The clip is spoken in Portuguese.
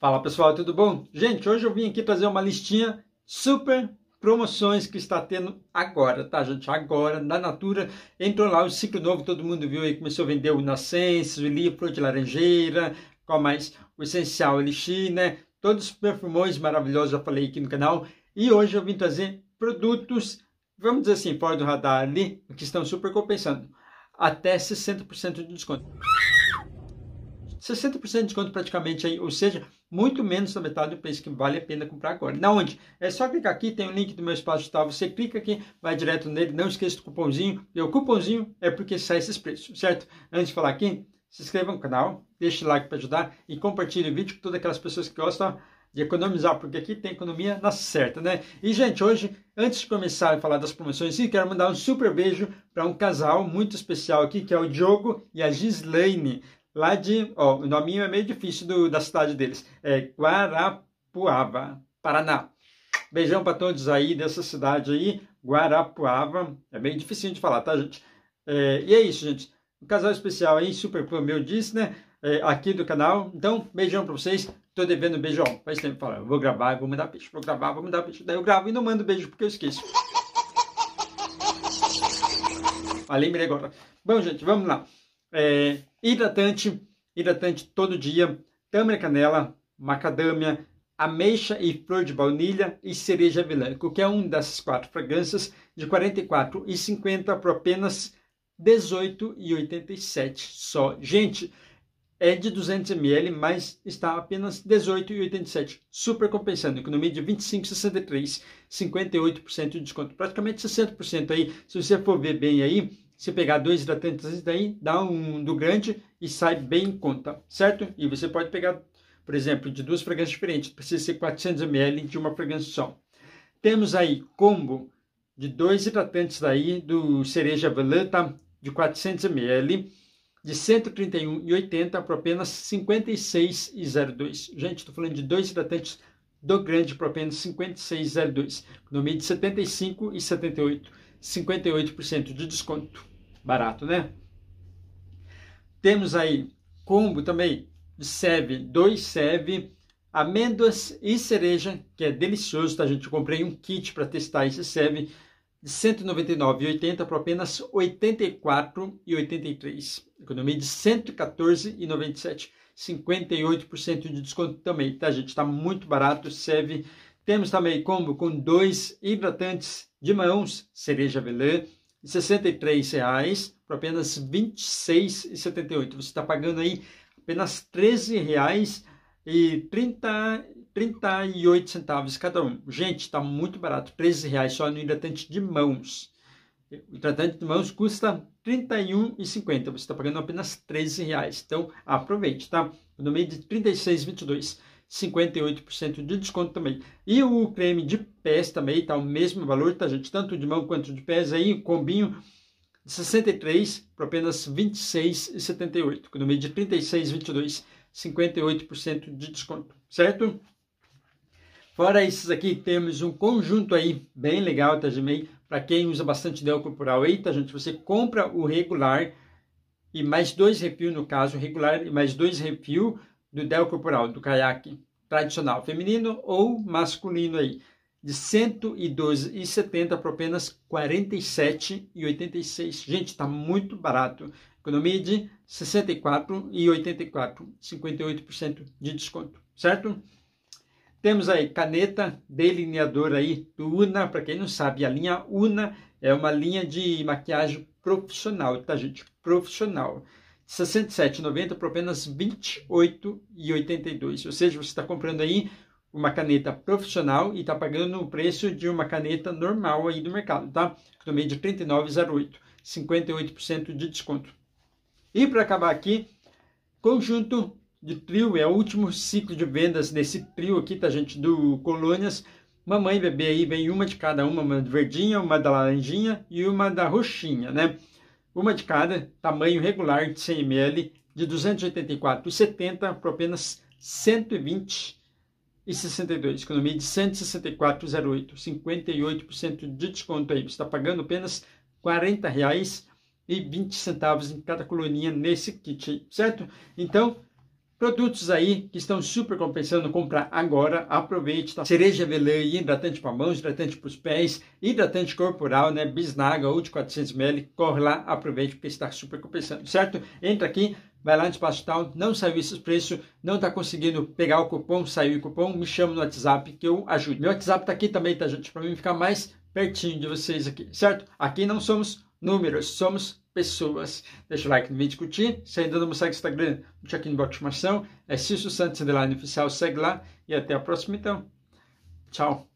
Fala pessoal, tudo bom? Gente, hoje eu vim aqui trazer uma listinha super promoções que está tendo agora, tá gente? Agora, na Natura, entrou lá o ciclo novo, todo mundo viu aí, começou a vender o Nascença, o Lipro de Laranjeira, qual mais? O Essencial Elixir, né? Todos os perfumões maravilhosos, já falei aqui no canal. E hoje eu vim trazer produtos, vamos dizer assim, fora do radar ali, que estão super compensando. Até 60% de desconto. 60% de desconto praticamente aí, ou seja, muito menos da metade do preço que vale a pena comprar agora. Na onde? É só clicar aqui, tem o um link do meu espaço digital, você clica aqui, vai direto nele, não esqueça do cupomzinho, e o cupomzinho é porque sai esses preços, certo? Antes de falar aqui, se inscreva no canal, deixe like para ajudar e compartilhe o vídeo com todas aquelas pessoas que gostam de economizar, porque aqui tem economia na certa, né? E, gente, hoje, antes de começar a falar das promoções, sim, quero mandar um super beijo para um casal muito especial aqui, que é o Diogo e a Gislaine lá de. Ó, o nominho é meio difícil do, da cidade deles. É Guarapuava, Paraná. Beijão para todos aí dessa cidade aí, Guarapuava. É meio difícil de falar, tá, gente? É, e é isso, gente. Um casal especial aí, super pro meu disse, né? É, aqui do canal. Então, beijão pra vocês. Tô devendo um beijão. Faz tempo falando. Vou gravar, vou mandar peixe. Vou gravar, vou mandar peixe. Daí eu gravo e não mando beijo porque eu esqueço. Falei, ah, me agora. Bom, gente, vamos lá é, hidratante, hidratante todo dia, tâmara canela, macadâmia, ameixa e flor de baunilha e cereja vilã. que é dessas quatro fragrâncias de R$ 44,50 por apenas R$ 18,87 só. Gente, é de 200 ml, mas está apenas 18,87, super compensando, economia de 25,63, 58% de desconto, praticamente 60% aí, se você for ver bem aí, se pegar dois hidratantes daí, dá um do grande e sai bem em conta, certo? E você pode pegar, por exemplo, de duas fragrâncias diferentes. Precisa ser 400 ml de uma fragrância só. Temos aí combo de dois hidratantes daí do Cereja Veleta tá? de 400 ml de 131,80 para apenas 56,02. Gente, estou falando de dois hidratantes do grande para apenas 56,02, no meio de 75 e 78, 58% de desconto. Barato, né? Temos aí combo também de serve, dois serve, amêndoas e cereja, que é delicioso, tá gente? Eu comprei um kit para testar esse serve de 199,80 para apenas 84,83. Economia de 114,97. 58% de desconto também, tá gente? Está muito barato, serve. Temos também combo com dois hidratantes de mãos, cereja velã, e 63 reais por apenas R$ 26,78. Você está pagando aí apenas R$ 13,00 e 38 centavos cada um. Gente, está muito barato, R$ 13,00 só no hidratante de mãos. O hidratante de mãos custa R$ 31,50. Você está pagando apenas R$ 13,00. Então, aproveite, tá? No meio de R$ 36,22. 58% de desconto também. E o creme de pés também está o mesmo valor, tá gente? Tanto de mão quanto de pés aí, combinho de 63 para apenas 26,78, no meio de 36,22, 58% de desconto, certo? Fora esses aqui, temos um conjunto aí bem legal, tá gente? Para quem usa bastante del corporal aí, tá gente? Você compra o regular e mais dois refil no caso, regular e mais dois refil do ideal corporal do caiaque tradicional feminino ou masculino aí, de 112,70 para apenas 47,86. Gente, está muito barato. Economia de 64,84, 58% de desconto, certo? Temos aí caneta delineador aí do Una, para quem não sabe, a linha Una é uma linha de maquiagem profissional, tá gente? Profissional. 67,90 por apenas R$ 28,82. Ou seja, você está comprando aí uma caneta profissional e está pagando o preço de uma caneta normal aí do mercado, tá? No meio de 39,08, 58% de desconto. E para acabar aqui, conjunto de trio, é o último ciclo de vendas desse trio aqui, tá gente, do Colônias. Mamãe e bebê aí vem uma de cada uma, uma verdinha, uma da laranjinha e uma da roxinha, né? uma de cada, tamanho regular de 100 ml, de 284,70 por apenas 120,62, economia de 164,08, 58% de desconto aí, você está pagando apenas R$ 40,20 em cada coluninha nesse kit, certo? Então, Produtos aí que estão super compensando comprar agora, aproveite, tá? Cereja velã, hidratante para mãos, hidratante para os pés, hidratante corporal, né? Bisnaga ou de 400ml, corre lá, aproveite porque está super compensando, certo? Entra aqui, vai lá no Espaço Tal, não saiu esses preços, não está conseguindo pegar o cupom, saiu o cupom, me chama no WhatsApp que eu ajudo. Meu WhatsApp tá aqui também, tá gente? Para mim ficar mais pertinho de vocês aqui, certo? Aqui não somos números, somos pessoas. Deixa o like no vídeo, curtir. Se ainda não me segue no Instagram, no check-in de Marção, é Cício Santos Underline Oficial, segue lá e até a próxima então. Tchau.